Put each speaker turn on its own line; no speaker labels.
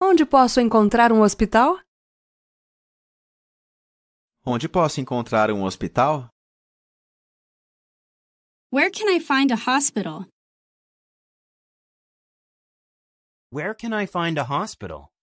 Onde posso encontrar um hospital?
Onde posso encontrar um hospital?
Where can I find a hospital?
Where can I find a hospital?